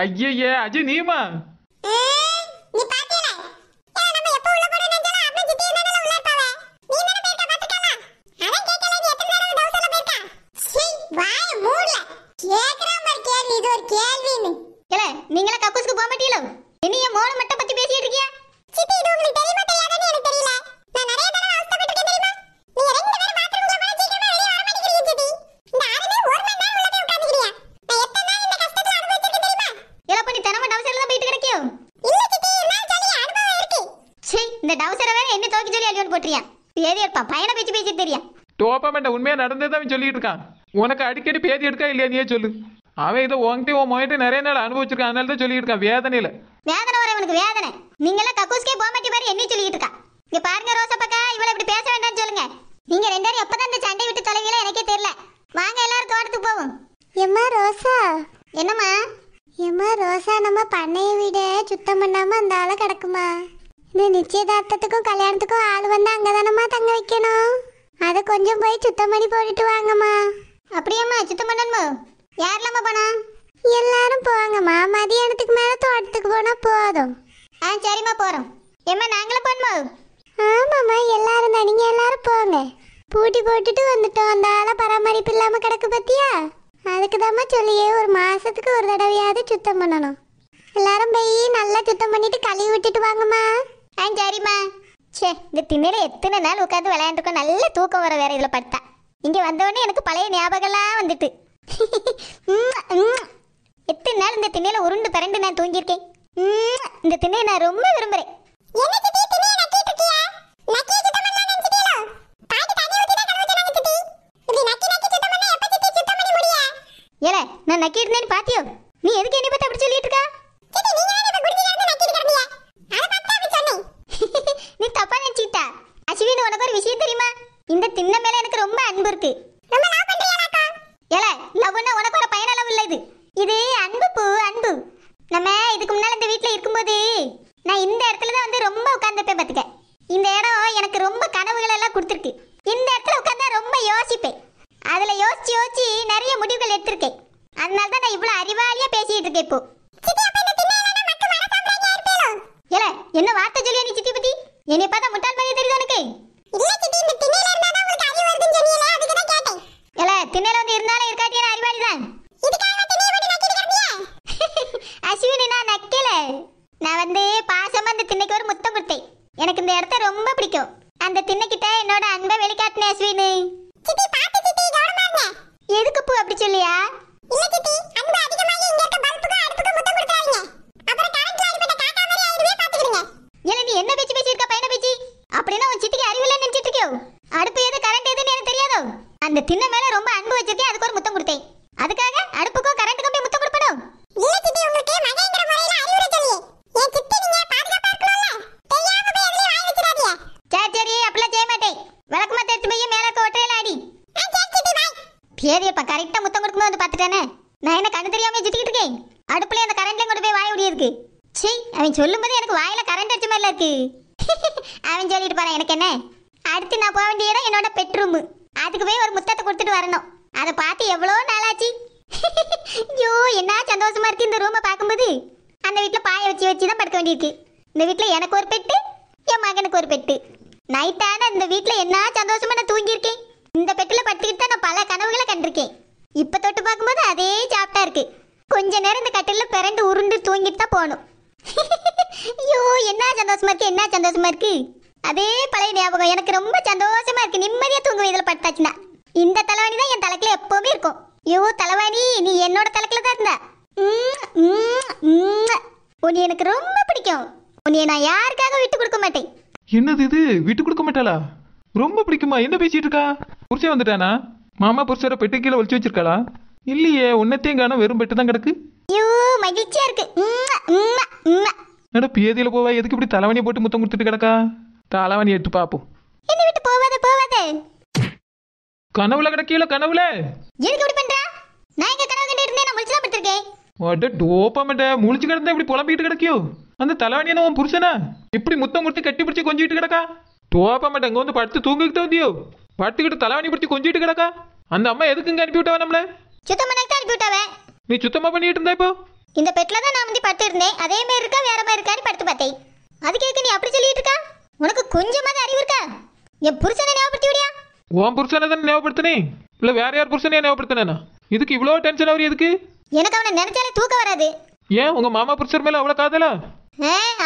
Agiye Adinima! இந்த வேற என்ன தோக்கி சொல்லி அழியோன்னு போட்டுறியான் பேதி எடுப்பான் பையனை பேச்சு பேச்சு தெரியும் டோப்பா வேண்டாம் உண்மையாக நடந்ததான் சொல்லிட்டு இருக்கான் உனக்கு அடிக்கடி பேதி எடுக்கா இல்லையா நீயே சொல்லு அவன் இதை உங்ககிட்ட உன் மகிட்ட நிறைய நாள் அனுபவிச்சிருக்கான் அதனால தான் சொல்லிட்டு இருக்கான் வேதனையில வேதனை வர உனக்கு வேதனை நீங்க எல்லாம் கக்கூஸ்கே போக மாட்டி பாரு என்ன சொல்லிட்டு இருக்கா இங்க பாருங்க ரோசப்பக்கா இவளை இப்படி பேச வேண்டாம்னு சொல்லுங்க நீங்க ரெண்டாரும் எப்பதான் இந்த சண்டை விட்டு தொலைவீங்களா எனக்கே தெரியல வாங்க எல்லாரும் தோட்டத்துக்கு போவோம் எம்மா ரோசா என்னம்மா எம்மா ரோசா நம்ம பண்ணைய வீட சுத்தம் பண்ணாம அந்த ஆளை கிடக்குமா நீ நிச்சயதார்த்தத்துக்கும் கல்யாணத்துக்கும் ஆள் வந்து அங்கே தானம்மா தங்க வைக்கணும் அதை கொஞ்சம் போய் சுத்தம் பண்ணி போட்டுட்டு வாங்கம்மா அப்படியாம்மா சுத்தம் பண்ணணுமா யாரெல்லாம்மா போனா எல்லாரும் போவாங்கம்மா மதியானத்துக்கு மேலே தோட்டத்துக்கு போனால் போதும் ஆ சரிம்மா போகிறோம் ஏம்மா நாங்களும் போகணுமா ஆமாம்மா எல்லாரும் தான் நீங்கள் எல்லாரும் போங்க பூட்டி போட்டுட்டு வந்துட்டோம் அந்த ஆளை பராமரிப்பு இல்லாமல் கிடக்கு பத்தியா அதுக்கு தான்மா சொல்லியே ஒரு மாதத்துக்கு ஒரு தடவையாவது சுத்தம் பண்ணணும் எல்லாரும் போய் நல்லா சுத்தம் பண்ணிட்டு கழுவி விட்டுட்டு வாங்கம்மா ஆ சரிம்மா சே இந்த திண்ணையில எத்தனை நாள் உட்காந்து விளையாண்டுருக்கோம் நல்ல தூக்கம் வர வேற இதில் பட்டா இங்கே வந்தவொடனே எனக்கு பழைய ஞாபகம்லாம் வந்துட்டு எத்தனை நாள் இந்த திண்ணையில உருண்டு பிறண்டு நான் தூங்கியிருக்கேன் இந்த திண்ணையை நான் ரொம்ப விரும்புகிறேன் ஏல நான் நக்கிட்டேன்னு பாத்தியோ நீ எதுக்கு என்னை பத்தி அப்படி சொல்லிட்டு இருக்கா நீ தப்பா நினைச்சிட்ட அஸ்வின் உனக்கு ஒரு விஷயம் தெரியுமா இந்த திண்ண மேல எனக்கு ரொம்ப அன்பு இருக்கு நம்ம லவ் பண்றியாக்கா ஏல லவ்னா உனக்கு ஒரு பையன லவ் இல்ல இது இது அன்பு பூ அன்பு நம்ம இதுக்கு முன்னால இந்த வீட்ல இருக்கும்போது நான் இந்த இடத்துல தான் வந்து ரொம்ப உட்கார்ந்துப்பேன் பாத்துக்க இந்த இடம் எனக்கு ரொம்ப கனவுகள் எல்லாம் கொடுத்துருக்கு இந்த இடத்துல உட்கார்ந்தா ரொம்ப யோசிப்பேன் அதுல யோசிச்சு யோசிச்சு நிறைய முடிவுகள் எடுத்திருக்கேன் அதனால தான் நான் இவ்வளவு அறிவாளியா பேசிட்டு இருக்கேன் இப்போ என்ன வார்த்தை சொல்லியா நீ சித்தி என்னை பார்த்தா முட்டாள் பையன் தெரியுது எனக்கு இல்ல இருந்தா தான் உங்களுக்கு அறிவு வருதுன்னு அதுக்கு தான் கேட்டேன் வந்து நான் அறிவாளி தான் அஸ்வினி நான் நக்கல நான் வந்து பாசம் அந்த திண்ணைக்கு ஒரு முத்தம் கொடுத்தேன் எனக்கு இந்த இடத்த ரொம்ப பிடிக்கும் அந்த திண்ணைக்கிட்ட என்னோட அன்பை வெளிக்காட்டினேன் அஸ்வினி கிட்டி பாத்து கிட்டி எதுக்கு பூ அப்படி சொல்லியா இல்ல கிட்டி அன்பு அதிகமாக இங்க ஏதியப்பா கரெக்டாக முத்தம் கொடுக்கும்போது வந்து பார்த்துட்டேனே நான் என்ன கண்ணு தெரியாமல் சுற்றிக்கிட்டு இருக்கேன் அடுப்புல அந்த கரண்ட்லையும் கொண்டு போய் வாய முடியிருக்கு சீ அவன் சொல்லும்போது எனக்கு வாயில கரண்ட் அடிச்ச மாதிரி இருக்கு அவன் சொல்லிட்டு போறான் எனக்கு என்ன அடுத்து நான் போக வேண்டிய இடம் என்னோட பெட்ரூம் அதுக்கு போய் ஒரு முத்தத்தை கொடுத்துட்டு வரணும் அதை பார்த்து எவ்வளோ நாளாச்சு ஐயோ என்ன சந்தோஷமா இருக்கு இந்த ரூமை பார்க்கும்போது அந்த வீட்டில் பாயை வச்சு வச்சு தான் படுக்க வேண்டியிருக்கு இந்த வீட்டில் எனக்கு ஒரு பெட்டு என் மகனுக்கு ஒரு பெட்டு நைட்டான இந்த வீட்டில் என்ன சந்தோஷமா நான் தூங்கியிருக்கேன் இந்த பெட்டில படுத்துக்கிட்டு தான் நான் பல கனவுகளை கண்டிருக்கேன் இப்ப தொட்டு பார்க்கும்போது அதே சாப்பிட்டா இருக்கு கொஞ்ச நேரம் இந்த கட்டில பிறண்டு உருண்டு தூங்கிட்டு தான் போகணும் ஐயோ என்ன சந்தோஷமா இருக்கு என்ன சந்தோஷமா இருக்கு அதே பழைய ஞாபகம் எனக்கு ரொம்ப சந்தோஷமா இருக்கு நிம்மதியா தூங்கும் இதுல படுத்தாச்சுன்னா இந்த தலைவாணி தான் என் தலைக்குல எப்பவுமே இருக்கும் ஐயோ தலைவாணி நீ என்னோட தலைக்குல தான் இருந்தா உன் எனக்கு ரொம்ப பிடிக்கும் உன்னை நான் யாருக்காக விட்டு கொடுக்க மாட்டேன் என்னது இது விட்டு கொடுக்க மாட்டாளா ரொம்ப பிடிக்குமா என்ன பேசிட்டு இருக்கா புருஷன் வந்துட்டானா மாமா புருஷரை பெட்டு கீழே ஒழிச்சு வச்சிருக்காளா இல்லையே உன்னத்தையும் காணும் வெறும் பெட்டு தான் கிடக்கு ஐயோ மகிழ்ச்சியா இருக்கு என்னடா பேதியில போவா எதுக்கு இப்படி தலைவணி போட்டு முத்தம் கொடுத்துட்டு கிடக்கா தலைவணி எடுத்து பாப்போம் என்ன விட்டு போவாத போவாத கனவுல கிடக்கீல கனவுல எதுக்கு இப்படி பண்ற நான் எங்க கனவு கண்டு இருந்தே நான் முழிச்சு தான் அட டோப்பாமட்ட முழிச்சு கிடந்தா இப்படி புலம்பிக்கிட்டு கிடக்கியோ அந்த தலைவணியான உன் புருஷனா இப்படி முத்தம் கொடுத்து கட்டி பிடிச்சி கொஞ்சிட்டு கிடக்கா டோப்பாமட்ட இங்க வந்து படுத்து தூங்கிக்கிட்டு வந்தியோ படுத்துக்கிட்டு தலைவாணி பிடிச்சி கொஞ்சிட்டு கிடக்கா அந்த அம்மா எதுக்குங்க அனுப்பி விட்டவன் நம்மள சுத்தமா நெக்டா அனுப்பி விட்டவன் நீ சுத்தமா பண்ணிட்டு இருந்தா இப்போ இந்த பெட்ல தான் நான் வந்து படுத்து இருந்தேன் அதே மாதிரி இருக்கா வேற மாதிரி இருக்கான்னு படுத்து பார்த்தேன் அது கேட்க நீ அப்படி சொல்லிட்டு இருக்கா உனக்கு கொஞ்சமாவது அறிவு இருக்கா என் புருஷனை ஞாபகப்படுத்தி விடியா உன் புருஷனை தான் ஞாபகப்படுத்தினே இல்ல வேற யார் புருஷனே ஞாபகப்படுத்தினா இதுக்கு இவ்வளோ டென்ஷன் அவர் எதுக்கு எனக்கு அவனை நினைச்சாலே தூக்க வராது ஏன் உங்க மாமா புருஷர் மேல அவ்வளவு காதலா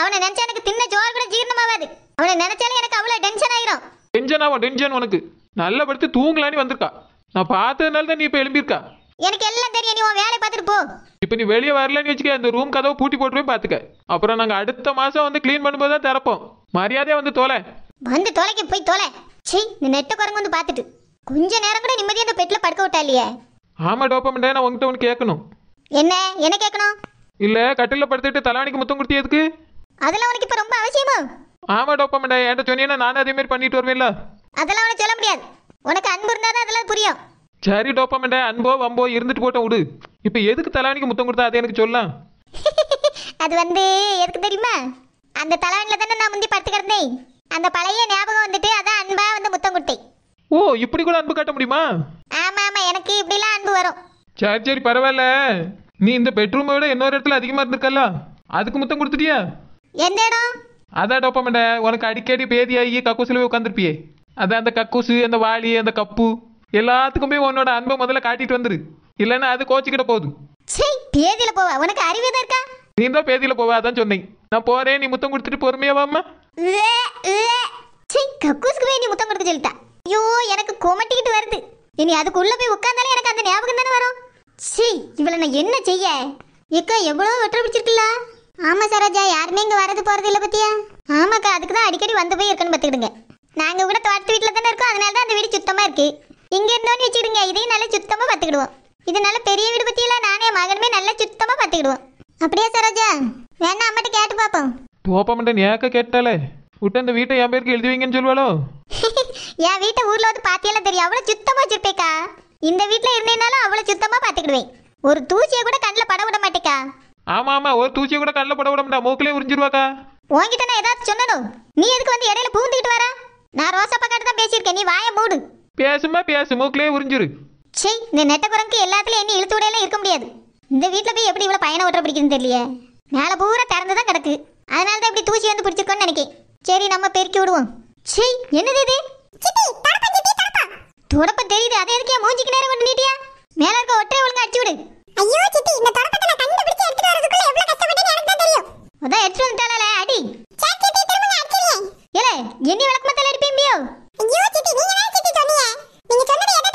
அவனை நினைச்சா எனக்கு தின்ன ஜோர் கூட ஜீரணமாவாது அவனை நினைச்சாலே டென்ஷன் ஆகும் டென்ஷன் உனக்கு நல்லா படுத்து தூங்கலான்னு வந்திருக்கா நான் பார்த்ததுனால தான் நீ இப்போ எழும்பியிருக்கா எனக்கு எல்லாம் தெரியும் நீ உன் வேலை பார்த்துட்டு போ இப்போ நீ வெளியே வரலன்னு வச்சுக்க அந்த ரூம் கதவை பூட்டி போய் பார்த்துக்க அப்புறம் நாங்கள் அடுத்த மாதம் வந்து க்ளீன் பண்ணும்போது தான் திறப்போம் மரியாதையாக வந்து தொலை வந்து தொலைக்க போய் தொலை சீ நீ நெட்ட குரங்கு வந்து பார்த்துட்டு கொஞ்ச நேரம் கூட நிம்மதியாக இந்த பெட்டில் படுக்க விட்டா இல்லையே ஆமாம் டோப்பமெண்டே நான் உங்ககிட்ட ஒன்று கேட்கணும் என்ன என்ன கேட்கணும் இல்லை கட்டிலில் படுத்துட்டு தலானிக்கு முத்தம் கொடுத்து எதுக்கு அதெல்லாம் உனக்கு இப்போ ரொம்ப அவசியமா ஆமாடா ஒப்பமடா என்கிட்ட சொன்னீங்கன்னா நானும் அதே மாதிரி பண்ணிட்டு இல்ல அதெல்லாம் உனக்கு சொல்ல முடியாது உனக்கு அன்பு இருந்தா தான் அதெல்லாம் புரியும் சரி டோப்பமண்டா அன்போ வம்போ இருந்துட்டு போட்டோம் விடு இப்போ எதுக்கு தலவணிக்கு முத்தம் கொடுத்தா அது எனக்கு சொல்லலாம் அது வந்து எதுக்கு தெரியுமா அந்த தலவணில தானே நான் முந்தி படுத்து கிடந்தேன் அந்த பழைய ஞாபகம் வந்துட்டு அதான் அன்பா வந்து முத்தம் கொடுத்தேன் ஓ இப்படி கூட அன்பு காட்ட முடியுமா ஆமா ஆமா எனக்கு இப்படிலாம் அன்பு வரும் சரி சரி பரவாயில்ல நீ இந்த பெட்ரூமை விட இன்னொரு இடத்துல அதிகமாக இருந்திருக்கல அதுக்கு முத்தம் கொடுத்துட்டியா எந்த இடம் அதான் டோப்பமெண்ட உனக்கு அடிக்கடி பேதியாகி கக்கூசில உட்காந்துருப்பியே அதான் அந்த கக்கூசு அந்த வாளி அந்த கப்பு எல்லாத்துக்குமே உன்னோட அன்பை முதல்ல காட்டிட்டு வந்துரு இல்லைன்னா அது கோச்சிக்கிட்ட போகுது பேதியில போவா உனக்கு அறிவே தான் இருக்கா நீ தான் பேதியில போவா அதான் சொன்னேன் நான் போறேன் நீ முத்தம் கொடுத்துட்டு பொறுமையா வாமா கக்கூசுக்கு போய் நீ முத்தம் கொடுக்க சொல்லிட்டா ஐயோ எனக்கு கொமட்டிக்கிட்டு வருது இனி அதுக்குள்ள போய் உட்காந்தாலே எனக்கு அந்த ஞாபகம் தானே வரும் சீ இவளை நான் என்ன செய்ய ஏக்கா எவ்வளோ வெட்ட பிடிச்சிருக்கல ஆமா சரோஜா யாருமே இங்க வரது போறது இல்ல பத்தியா ஆமாக்கா அதுக்கு தான் அடிக்கடி வந்து போய் இருக்கணும் பாத்துக்கிடுங்க நாங்க கூட தோட்டத்து வீட்டுல தானே இருக்கோம் அதனால தான் அந்த வீடு சுத்தமா இருக்கு இங்க இருந்தோன்னு வச்சுக்கிடுங்க இதையும் நல்லா சுத்தமா பாத்துக்கிடுவோம் இதனால பெரிய வீடு பத்தியெல்லாம் நானே மகனுமே நல்லா சுத்தமா பாத்துக்கிடுவோம் அப்படியே சரோஜா வேணா அம்மாட்ட கேட்டு பாப்போம் தோப்பமண்டன் ஏக்க கேட்டாலே விட்டு அந்த வீட்டை என் பேருக்கு எழுதி வைங்கன்னு சொல்வாளோ என் வீட்டை ஊர்ல வந்து பாத்தியெல்லாம் தெரியும் அவ்வளவு சுத்தமா வச்சிருப்பேக்கா இந்த வீட்டுல இருந்தேனாலும் அவ்வளவு சுத்தமா பாத்துக்கிடுவேன் ஒரு தூசியை கூட கண்ணில் பட விட மாட்டேக்கா ஆமா ஆமா ஒரு தூசியை கூட கல்ல போட விடமாட்டா மூக்கிலே உறிஞ்சிருவாக்கா உங்ககிட்ட நான் ஏதாவது சொன்னணும் நீ எதுக்கு வந்து இடையில பூந்துக்கிட்டு வரா நான் ரோசப்பா கிட்ட தான் பேசியிருக்கேன் நீ வாயை மூடு பேசுமா பேசு மூக்கிலே உறிஞ்சிரு சே இந்த நெட்ட குரங்கு எல்லாத்துலயும் என்ன இழுத்து விடையில இருக்க முடியாது இந்த வீட்டில் போய் எப்படி இவ்வளோ பயணம் ஓட்ட பிடிக்குதுன்னு தெரியலையே மேலே பூரா திறந்து தான் கிடக்கு அதனால தான் இப்படி தூசி வந்து பிடிச்சிருக்கோன்னு நினைக்கேன் சரி நம்ம பெருக்கி விடுவோம் சே என்னது இது தொடப்பம் தெரியுது அதை எதுக்கே மூஞ்சிக்கு நேரம் கொண்டு நீட்டியா மேலே இருக்க ஒற்றை ஒழுங்கா அடிச்சு விடு ஐயோ சித்தி இந்த தொடப்பத்தை நான் கண்டுபிடிச்சு எடுத்துட்டு வரதுக்குள்ள எவ்வளவு கஷ்டப்பட்டேன்னு எனக்கு தான் தெரியும் அதான் எடுத்து வந்துட்டாலே அடி சார் சித்தி திரும்ப அடிச்சிருக்கேன் ஏலே என்ன விளக்கமா தலை அடிப்பீம்பியோ ஐயோ சித்தி நீங்க தான் சித்தி சொன்னீங்க நீங்க சொன்னது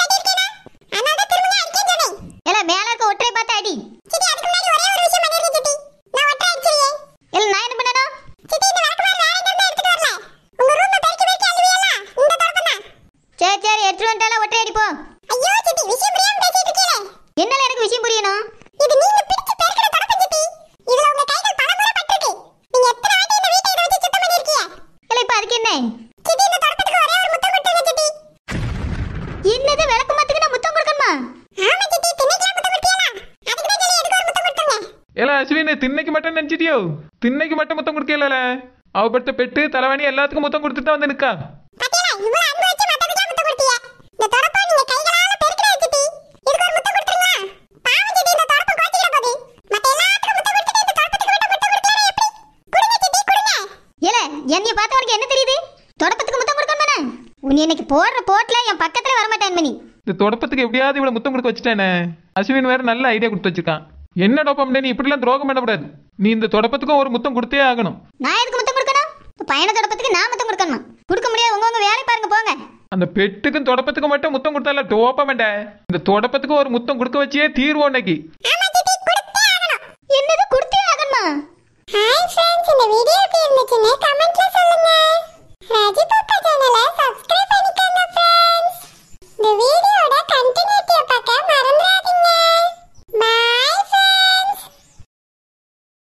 ஐயோ திண்ணைக்கு மட்டும் முத்தம் கொடுக்கல அவ படுத்த பெட்டு தலைவாணி எல்லாத்துக்கும் முத்தம் கொடுத்துட்டு தான் வந்து நிக்கா என்னைய என்ன தெரியுது இன்னைக்கு போடுற என் வரமாட்டேன் மணி இந்த தொடப்பத்துக்கு எப்படியாவது இவ்வளவு முத்தம் கொடுக்க வேற ஐடியா கொடுத்து வச்சிருக்கான் என்ன டோப்பம் நீ இப்படிலாம் துரோகம் பண்ணக்கூடாது நீ இந்த தொடப்பத்துக்கும் ஒரு முத்தம் கொடுத்தே ஆகணும் நான் எதுக்கு முத்தம் கொடுக்கணும் பயண தொடப்பத்துக்கு நான் முத்தம் கொடுக்கணும் கொடுக்க முடியாது உங்க உங்க வேலை பாருங்க போங்க அந்த பெட்டுக்கும் தொடப்பத்துக்கும் மட்டும் முத்தம் கொடுத்தால டோப்ப வேண்டாம் இந்த தொடப்பத்துக்கும் ஒரு முத்தம் கொடுக்க வச்சே தீர்வோம் இன்னைக்கு என்னது கொடுத்தே ஆகணுமா ஹாய் ஃப்ரெண்ட்ஸ் இந்த வீடியோ எப்படி கமெண்ட்ல